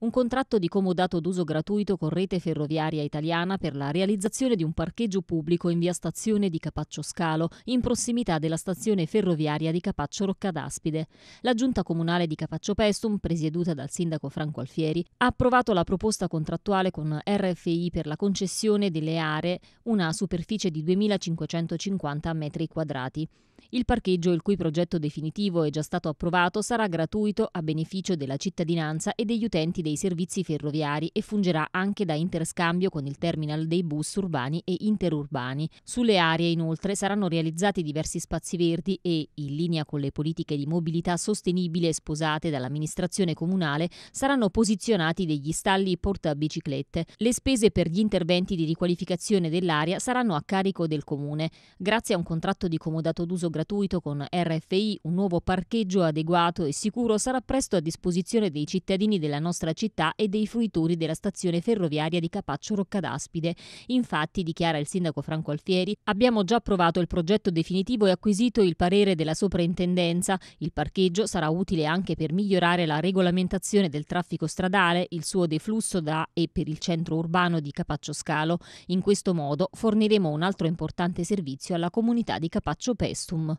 un contratto di comodato d'uso gratuito con rete ferroviaria italiana per la realizzazione di un parcheggio pubblico in via stazione di Capaccio Scalo, in prossimità della stazione ferroviaria di Capaccio Roccadaspide. La giunta comunale di Capaccio Pestum, presieduta dal sindaco Franco Alfieri, ha approvato la proposta contrattuale con RFI per la concessione delle aree, una superficie di 2550 metri quadrati. Il parcheggio, il cui progetto definitivo è già stato approvato, sarà gratuito a beneficio della cittadinanza e degli utenti dei servizi ferroviari e fungerà anche da interscambio con il terminal dei bus urbani e interurbani. Sulle aree inoltre saranno realizzati diversi spazi verdi e, in linea con le politiche di mobilità sostenibile sposate dall'amministrazione comunale, saranno posizionati degli stalli portabiciclette. Le spese per gli interventi di riqualificazione dell'area saranno a carico del comune. Grazie a un contratto di comodato d'uso gratuito con RFI, un nuovo parcheggio adeguato e sicuro sarà presto a disposizione dei cittadini della nostra città città e dei fruitori della stazione ferroviaria di Capaccio Roccadaspide. Infatti, dichiara il sindaco Franco Alfieri, abbiamo già approvato il progetto definitivo e acquisito il parere della soprintendenza. Il parcheggio sarà utile anche per migliorare la regolamentazione del traffico stradale, il suo deflusso da e per il centro urbano di Capaccio Scalo. In questo modo forniremo un altro importante servizio alla comunità di Capaccio Pestum.